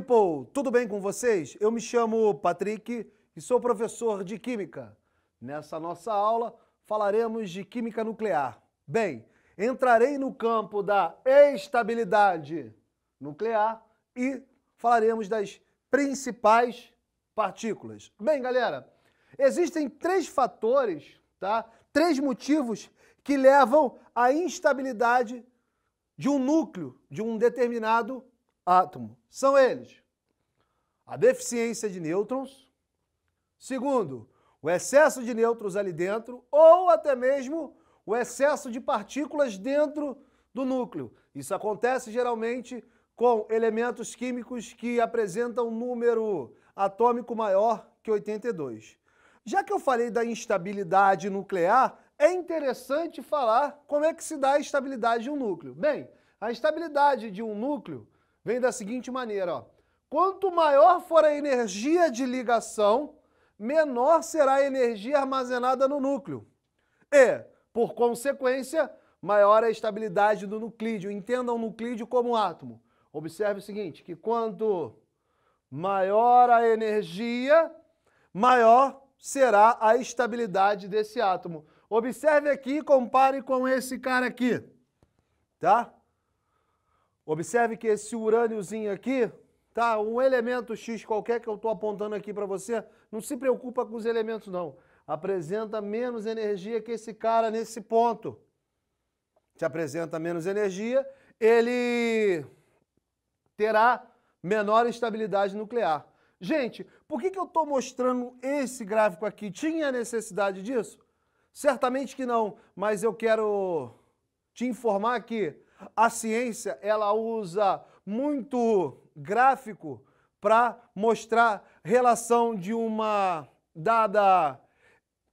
people! Tudo bem com vocês? Eu me chamo Patrick e sou professor de Química. Nessa nossa aula falaremos de Química Nuclear. Bem, entrarei no campo da estabilidade nuclear e falaremos das principais partículas. Bem, galera, existem três fatores, tá? Três motivos que levam à instabilidade de um núcleo de um determinado átomo. São eles: a deficiência de nêutrons, segundo, o excesso de nêutrons ali dentro, ou até mesmo o excesso de partículas dentro do núcleo. Isso acontece geralmente com elementos químicos que apresentam um número atômico maior que 82. Já que eu falei da instabilidade nuclear, é interessante falar como é que se dá a estabilidade de um núcleo. Bem, a estabilidade de um núcleo vem da seguinte maneira: ó. quanto maior for a energia de ligação, menor será a energia armazenada no núcleo. E, por consequência, maior a estabilidade do nuclídeo. Entendam o nuclídeo como um átomo. Observe o seguinte, que quanto maior a energia, maior será a estabilidade desse átomo. Observe aqui e compare com esse cara aqui, tá? Observe que esse urâniozinho aqui, tá? Um elemento X qualquer que eu estou apontando aqui para você, não se preocupa com os elementos não. Apresenta menos energia que esse cara nesse ponto. Te apresenta menos energia, ele terá menor estabilidade nuclear. Gente, por que, que eu estou mostrando esse gráfico aqui? Tinha necessidade disso? Certamente que não, mas eu quero te informar que a ciência, ela usa muito gráfico para mostrar relação de uma dada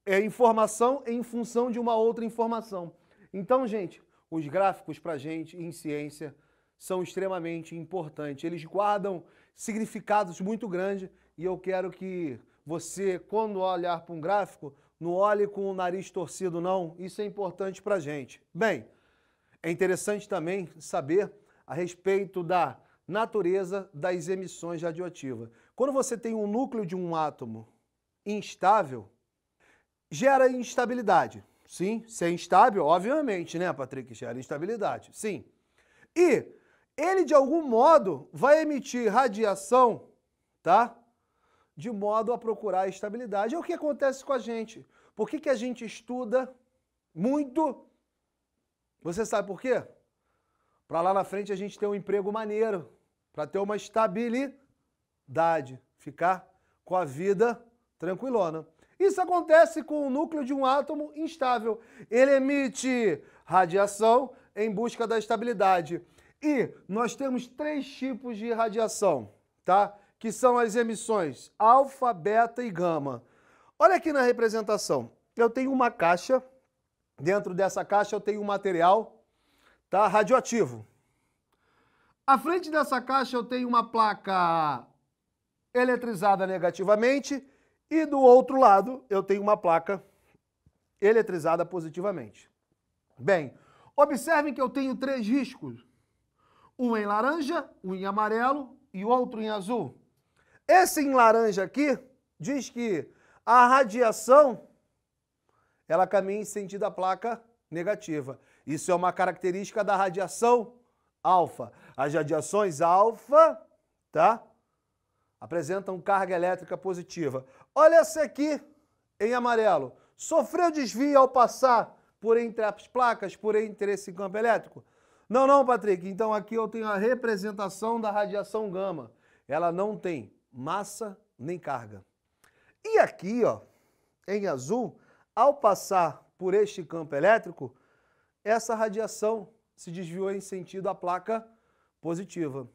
é, informação em função de uma outra informação. Então, gente, os gráficos para gente em ciência são extremamente importantes. Eles guardam significados muito grandes e eu quero que você, quando olhar para um gráfico, não olhe com o nariz torcido, não. Isso é importante para gente. Bem, é interessante também saber a respeito da natureza das emissões radioativas. Quando você tem um núcleo de um átomo instável, gera instabilidade. Sim, se é instável, obviamente, né, Patrick? Gera instabilidade. Sim. E ele, de algum modo, vai emitir radiação, tá? De modo a procurar a estabilidade. É o que acontece com a gente. Por que, que a gente estuda muito você sabe por quê? Para lá na frente a gente ter um emprego maneiro, para ter uma estabilidade, ficar com a vida tranquilona. Isso acontece com o núcleo de um átomo instável. Ele emite radiação em busca da estabilidade. E nós temos três tipos de radiação, tá? Que são as emissões alfa, beta e gama. Olha aqui na representação. Eu tenho uma caixa Dentro dessa caixa eu tenho um material tá, radioativo. À frente dessa caixa eu tenho uma placa eletrizada negativamente e do outro lado eu tenho uma placa eletrizada positivamente. Bem, observem que eu tenho três riscos. Um em laranja, um em amarelo e outro em azul. Esse em laranja aqui diz que a radiação ela caminha em sentido à placa negativa. Isso é uma característica da radiação alfa. As radiações alfa, tá? Apresentam carga elétrica positiva. Olha essa aqui em amarelo. Sofreu desvio ao passar por entre as placas, por entre esse campo elétrico? Não, não, Patrick. Então aqui eu tenho a representação da radiação gama. Ela não tem massa nem carga. E aqui, ó, em azul, ao passar por este campo elétrico, essa radiação se desviou em sentido à placa positiva.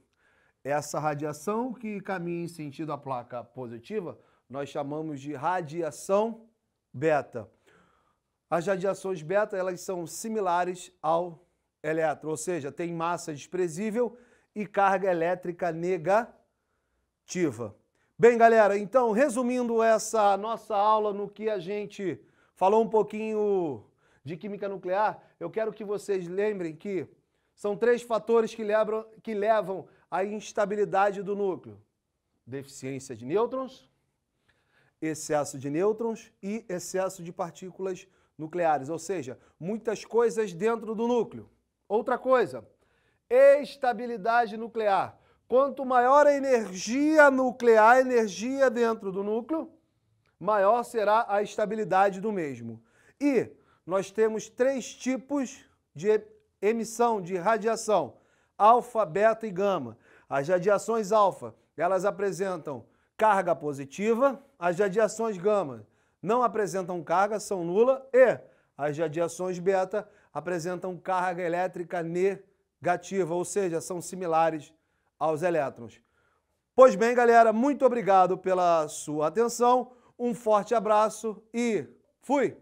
Essa radiação que caminha em sentido à placa positiva, nós chamamos de radiação beta. As radiações beta, elas são similares ao elétron, ou seja, tem massa desprezível e carga elétrica negativa. Bem, galera, então, resumindo essa nossa aula no que a gente falou um pouquinho de química nuclear, eu quero que vocês lembrem que são três fatores que levam, que levam à instabilidade do núcleo: deficiência de nêutrons, excesso de nêutrons e excesso de partículas nucleares, ou seja, muitas coisas dentro do núcleo. Outra coisa, estabilidade nuclear. Quanto maior a energia nuclear, a energia dentro do núcleo, maior será a estabilidade do mesmo. E nós temos três tipos de emissão de radiação: alfa, beta e gama. As radiações alfa, elas apresentam carga positiva, as radiações gama não apresentam carga, são nula e as radiações beta apresentam carga elétrica negativa, ou seja, são similares aos elétrons. Pois bem, galera, muito obrigado pela sua atenção. Um forte abraço e fui!